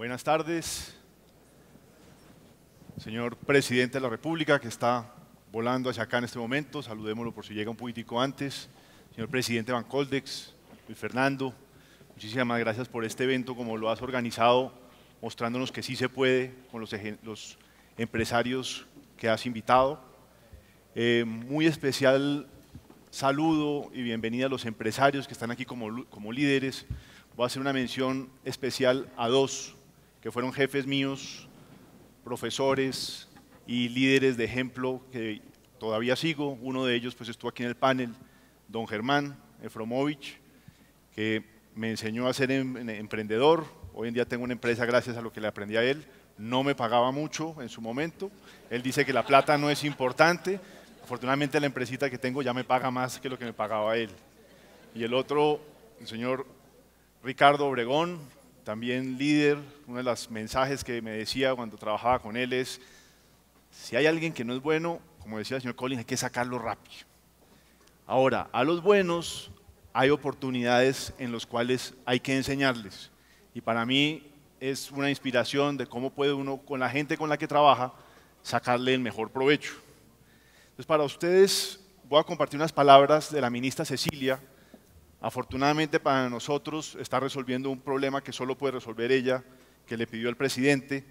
Buenas tardes, señor presidente de la República, que está volando hacia acá en este momento. Saludémoslo por si llega un poquitico antes. Señor presidente Koldex, Luis Fernando, muchísimas gracias por este evento, como lo has organizado, mostrándonos que sí se puede con los, empresarios que has invitado. Eh, muy especial saludo y bienvenida a los empresarios que están aquí como, como líderes. Voy a hacer una mención especial a dos que fueron jefes míos, profesores y líderes de ejemplo que todavía sigo. Uno de ellos pues estuvo aquí en el panel, don Germán Efromovich, que me enseñó a ser em-, em-, emprendedor. Hoy en día tengo una empresa gracias a lo que le aprendí a él. No me pagaba mucho en su momento. Él dice que la plata no es importante. Afortunadamente la empresita que tengo ya me paga más que lo que me pagaba él. Y el otro, el señor Ricardo Obregón, también líder, uno de los mensajes que me decía cuando trabajaba con él es, si hay alguien que no es bueno, como decía el señor Collins, hay que sacarlo rápido. Ahora, a los buenos hay oportunidades en las cuales hay que enseñarles. Y para mí es una inspiración de cómo puede uno, con la gente con la que trabaja, sacarle el mejor provecho. Entonces, para ustedes voy a compartir unas palabras de la ministra Cecilia, Afortunadamente para nosotros está resolviendo un problema que solo puede resolver ella, que le pidió el presidente.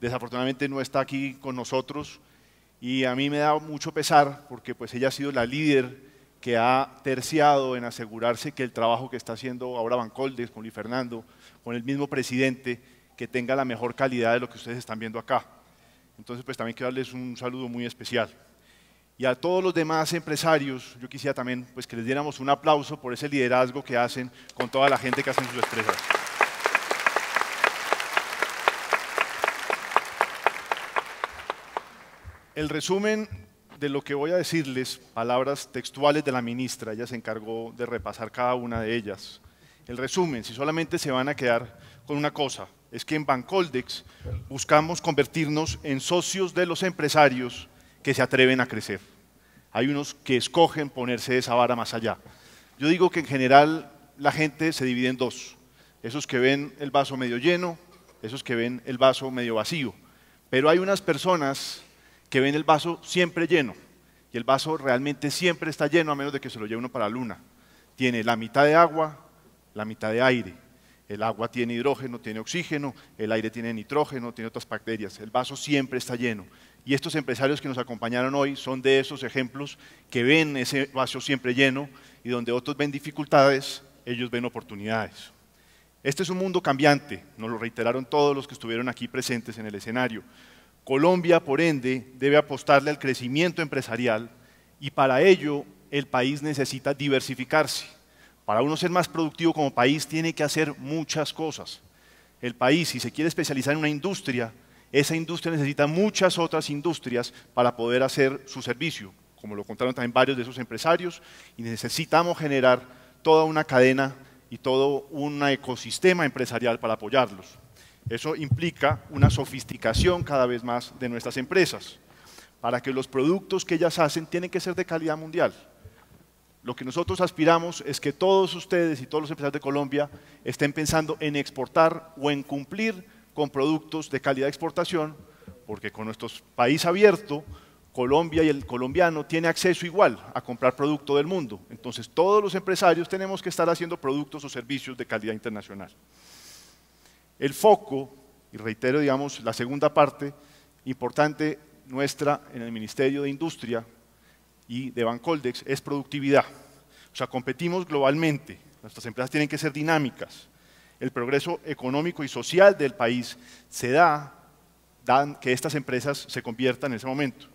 Desafortunadamente no está aquí con nosotros y a mí me da mucho pesar porque pues ella ha sido la líder que ha terciado en asegurarse que el trabajo que está haciendo ahora Bancoldes con Luis Fernando, con el mismo presidente, que tenga la mejor calidad de lo que ustedes están viendo acá. Entonces pues también quiero darles un saludo muy especial y a todos los demás empresarios, yo quisiera también pues, que les diéramos un aplauso por ese liderazgo que hacen con toda la gente que hacen sus empresas. El resumen de lo que voy a decirles, palabras textuales de la ministra, ella se encargó de repasar cada una de ellas. El resumen, si solamente se van a quedar con una cosa, es que en Bancoldex buscamos convertirnos en socios de los empresarios que se atreven a crecer. Hay unos que escogen ponerse esa vara más allá. Yo digo que en general la gente se divide en dos. Esos que ven el vaso medio lleno, esos que ven el vaso medio vacío. Pero hay unas personas que ven el vaso siempre lleno. Y el vaso realmente siempre está lleno a menos de que se lo lleve uno para la luna. Tiene la mitad de agua, la mitad de aire el agua tiene hidrógeno, tiene oxígeno, el aire tiene nitrógeno, tiene otras bacterias. El vaso siempre está lleno. Y estos empresarios que nos acompañaron hoy son de esos ejemplos que ven ese vaso siempre lleno y donde otros ven dificultades, ellos ven oportunidades. Este es un mundo cambiante, nos lo reiteraron todos los que estuvieron aquí presentes en el escenario. Colombia, por ende, debe apostarle al crecimiento empresarial y para ello el país necesita diversificarse para uno ser más productivo como país tiene que hacer muchas cosas. El país, si se quiere especializar en una industria, esa industria necesita muchas otras industrias para poder hacer su servicio, como lo contaron también varios de esos empresarios, y necesitamos generar toda una cadena y todo un ecosistema empresarial para apoyarlos. Eso implica una sofisticación cada vez más de nuestras empresas, para que los productos que ellas hacen tienen que ser de calidad mundial. Lo que nosotros aspiramos es que todos ustedes y todos los empresarios de Colombia estén pensando en exportar o en cumplir con productos de calidad de exportación, porque con nuestro país abierto, Colombia y el colombiano tiene acceso igual a comprar producto del mundo. Entonces todos los empresarios tenemos que estar haciendo productos o servicios de calidad internacional. El foco, y reitero digamos la segunda parte importante nuestra en el Ministerio de Industria, y de Bancoldex es productividad. O sea, competimos globalmente, nuestras empresas tienen que ser dinámicas. El progreso económico y social del país se da, dan que estas empresas se conviertan en ese momento.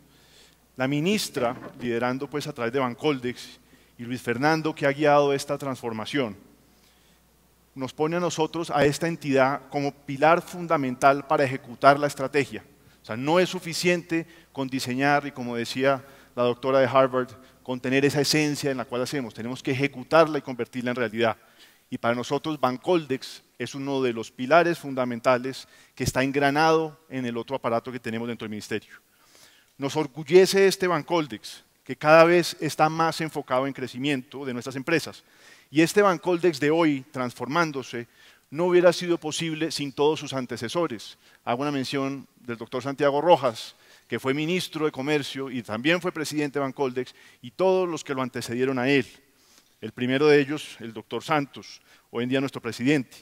La ministra, liderando pues a través de Bancoldex, y Luis Fernando, que ha guiado esta transformación, nos pone a nosotros, a esta entidad, como pilar fundamental para ejecutar la estrategia. O sea, no es suficiente con diseñar, y como decía la doctora de Harvard, con tener esa esencia en la cual hacemos. Tenemos que ejecutarla y convertirla en realidad. Y para nosotros Bancoldex es uno de los pilares fundamentales que está engranado en el otro aparato que tenemos dentro del ministerio. Nos orgullece este Bancoldex, que cada vez está más enfocado en crecimiento de nuestras empresas. Y este Bancoldex de hoy, transformándose, no hubiera sido posible sin todos sus antecesores. Hago una mención del doctor Santiago Rojas, que fue ministro de Comercio y también fue presidente de Bancoldex, y todos los que lo antecedieron a él. El primero de ellos, el doctor Santos, hoy en día nuestro presidente.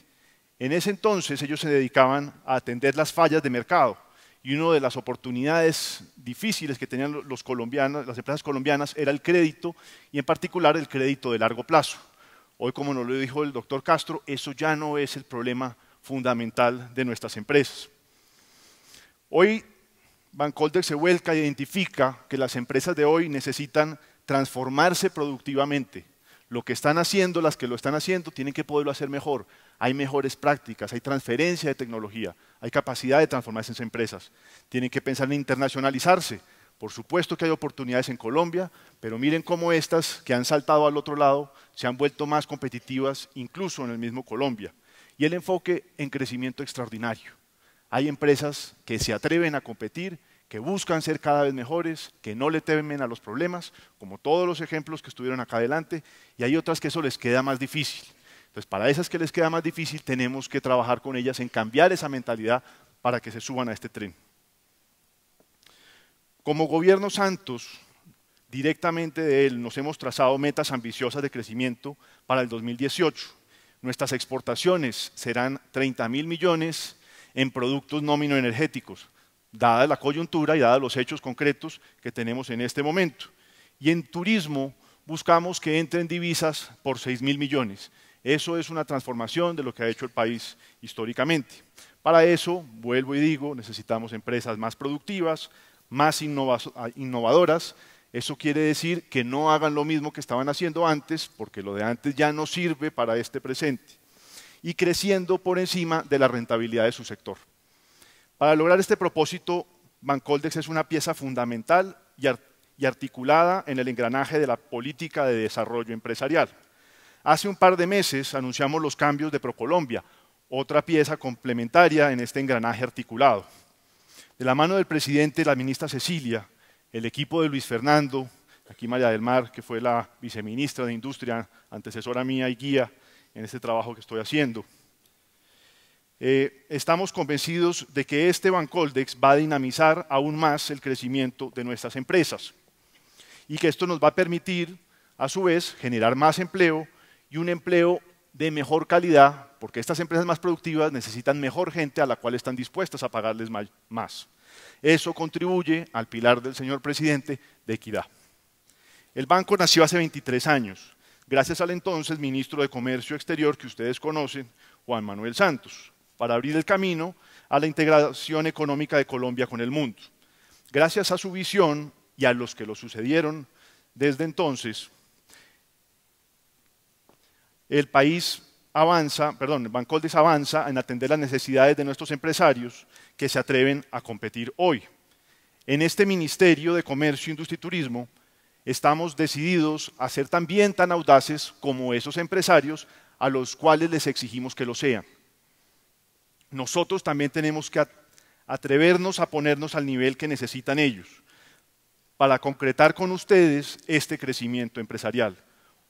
En ese entonces ellos se dedicaban a atender las fallas de mercado y una de las oportunidades difíciles que tenían los colombianos, las empresas colombianas era el crédito y en particular el crédito de largo plazo. Hoy, como nos lo dijo el doctor Castro, eso ya no es el problema fundamental de nuestras empresas. Hoy Kolder se vuelca y e identifica que las empresas de hoy necesitan transformarse productivamente. Lo que están haciendo, las que lo están haciendo, tienen que poderlo hacer mejor. Hay mejores prácticas, hay transferencia de tecnología, hay capacidad de transformarse en empresas. Tienen que pensar en internacionalizarse. Por supuesto que hay oportunidades en Colombia, pero miren cómo estas que han saltado al otro lado se han vuelto más competitivas incluso en el mismo Colombia. Y el enfoque en crecimiento extraordinario. Hay empresas que se atreven a competir, que buscan ser cada vez mejores, que no le temen a los problemas, como todos los ejemplos que estuvieron acá adelante, y hay otras que eso les queda más difícil. Entonces, para esas que les queda más difícil, tenemos que trabajar con ellas en cambiar esa mentalidad para que se suban a este tren. Como gobierno Santos, directamente de él, nos hemos trazado metas ambiciosas de crecimiento para el 2018. Nuestras exportaciones serán 30 mil millones, en productos nómino energéticos, dada la coyuntura y dada los hechos concretos que tenemos en este momento. Y en turismo buscamos que entren divisas por 6 mil millones. Eso es una transformación de lo que ha hecho el país históricamente. Para eso, vuelvo y digo, necesitamos empresas más productivas, más innovadoras. Eso quiere decir que no hagan lo mismo que estaban haciendo antes, porque lo de antes ya no sirve para este presente y creciendo por encima de la rentabilidad de su sector. Para lograr este propósito, Bancoldex es una pieza fundamental y, articulada en el engranaje de la política de desarrollo empresarial. Hace un par de meses anunciamos los cambios de ProColombia, otra pieza complementaria en este engranaje articulado. De la mano del presidente, la ministra Cecilia, el equipo de Luis Fernando, aquí María del Mar, que fue la viceministra de Industria, antecesora mía y guía, en este trabajo que estoy haciendo. Eh, estamos convencidos de que este Bancoldex va a dinamizar aún más el crecimiento de nuestras empresas y que esto nos va a permitir, a su vez, generar más empleo y un empleo de mejor calidad, porque estas empresas más productivas necesitan mejor gente a la cual están dispuestas a pagarles más. Eso contribuye al pilar del señor presidente de equidad. El banco nació hace 23 años gracias al entonces ministro de Comercio Exterior que ustedes conocen, Juan Manuel Santos, para abrir el camino a la integración económica de Colombia con el mundo. Gracias a su visión y a los que lo sucedieron desde entonces, el país avanza, perdón, el Banco Bancoldes avanza en atender las necesidades de nuestros empresarios que se atreven a competir hoy. En este Ministerio de Comercio, Industria y Turismo, estamos decididos a ser también tan audaces como esos empresarios a los cuales les exigimos que lo sean. Nosotros también tenemos que atrevernos a ponernos al nivel que necesitan ellos para concretar con ustedes este crecimiento empresarial.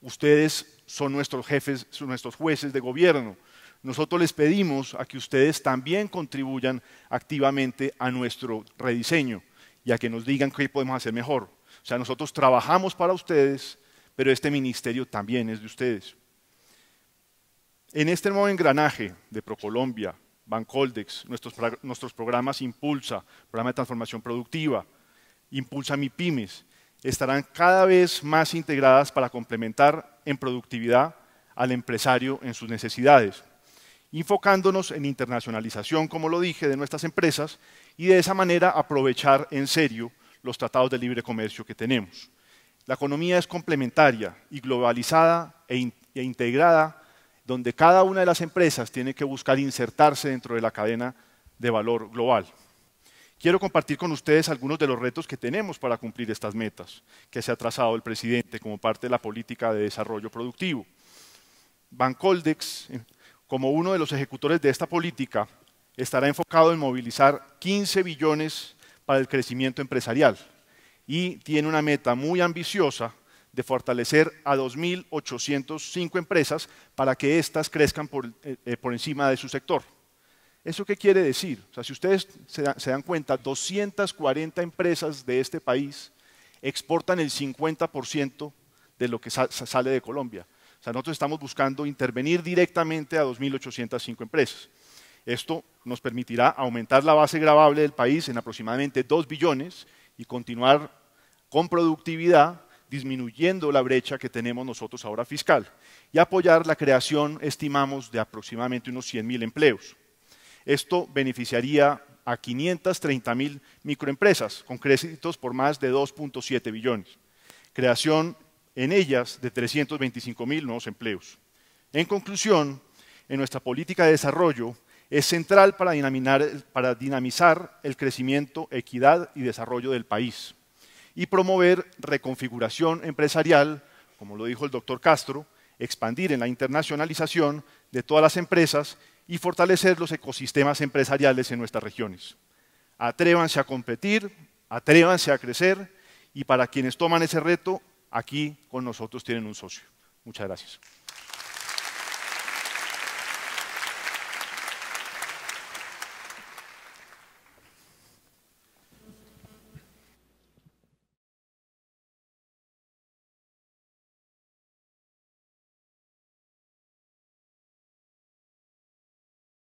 Ustedes son nuestros jefes, son nuestros jueces de gobierno. Nosotros les pedimos a que ustedes también contribuyan activamente a nuestro rediseño y a que nos digan qué podemos hacer mejor. O sea, nosotros trabajamos para ustedes, pero este ministerio también es de ustedes. En este nuevo engranaje de ProColombia, Bancoldex, nuestros, nuestros programas Impulsa, programa de transformación productiva, Impulsa MIPIMES, estarán cada vez más integradas para complementar en productividad al empresario en sus necesidades, enfocándonos en internacionalización, como lo dije, de nuestras empresas y de esa manera aprovechar en serio los tratados de libre comercio que tenemos. La economía es complementaria y globalizada e, e, integrada, donde cada una de las empresas tiene que buscar insertarse dentro de la cadena de valor global. Quiero compartir con ustedes algunos de los retos que tenemos para cumplir estas metas que se ha trazado el presidente como parte de la política de desarrollo productivo. Bancoldex, eh, como uno de los ejecutores de esta política, estará enfocado en movilizar 15 billones para el crecimiento empresarial y tiene una meta muy ambiciosa de fortalecer a 2.805 empresas para que éstas crezcan eh, eh, por, encima de su sector. ¿Eso qué quiere decir? O sea, si ustedes se, dan cuenta, 240 empresas de este país exportan el 50% de lo que sale de Colombia. O sea, nosotros estamos buscando intervenir directamente a 2.805 empresas. Esto nos permitirá aumentar la base gravable del país en aproximadamente 2 billones y continuar con productividad, disminuyendo la brecha que tenemos nosotros ahora fiscal, y apoyar la creación, estimamos, de aproximadamente unos 100.000 empleos. Esto beneficiaría a 530.000 microempresas, con créditos por más de 2.7 billones. Creación en ellas de 325.000 nuevos empleos. En conclusión, en nuestra política de desarrollo es central para, dinamizar el crecimiento, equidad y desarrollo del país y promover reconfiguración empresarial, como lo dijo el doctor Castro, expandir en la internacionalización de todas las empresas y fortalecer los ecosistemas empresariales en nuestras regiones. Atrévanse a competir, atrévanse a crecer y para quienes toman ese reto, aquí con nosotros tienen un socio. Muchas gracias.